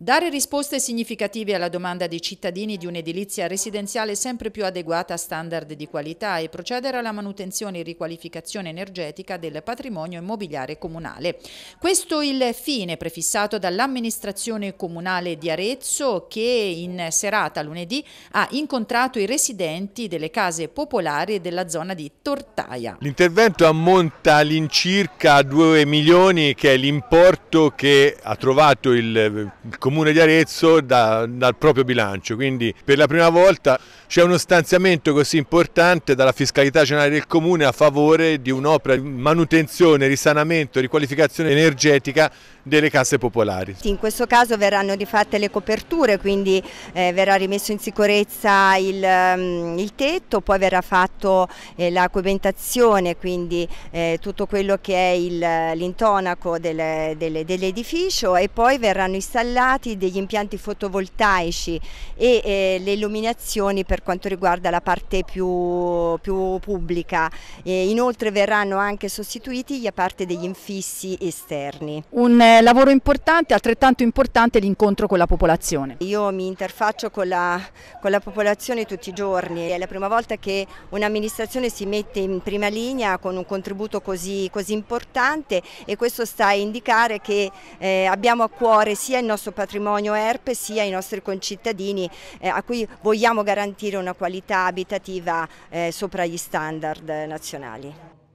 Dare risposte significative alla domanda dei cittadini di un'edilizia residenziale sempre più adeguata a standard di qualità e procedere alla manutenzione e riqualificazione energetica del patrimonio immobiliare comunale. Questo il fine prefissato dall'amministrazione comunale di Arezzo che in serata lunedì ha incontrato i residenti delle case popolari della zona di Tortaia. L'intervento ammonta all'incirca 2 milioni che è l'importo che ha trovato il Comune Comune di Arezzo da, dal proprio bilancio, quindi per la prima volta c'è uno stanziamento così importante dalla fiscalità generale del Comune a favore di un'opera di manutenzione, risanamento, riqualificazione energetica delle casse popolari. In questo caso verranno rifatte le coperture, quindi eh, verrà rimesso in sicurezza il, mm, il tetto, poi verrà fatto eh, la cubentazione, quindi eh, tutto quello che è l'intonaco dell'edificio e poi verranno installati dati degli impianti fotovoltaici e eh, le illuminazioni per quanto riguarda la parte più, più pubblica. E inoltre verranno anche sostituiti la parte degli infissi esterni. Un eh, lavoro importante, altrettanto importante l'incontro con la popolazione. Io mi interfaccio con la, con la popolazione tutti i giorni, è la prima volta che un'amministrazione si mette in prima linea con un contributo così, così importante e questo sta a indicare che eh, abbiamo a cuore sia il nostro patrimonio patrimonio ERP sia ai nostri concittadini eh, a cui vogliamo garantire una qualità abitativa eh, sopra gli standard nazionali.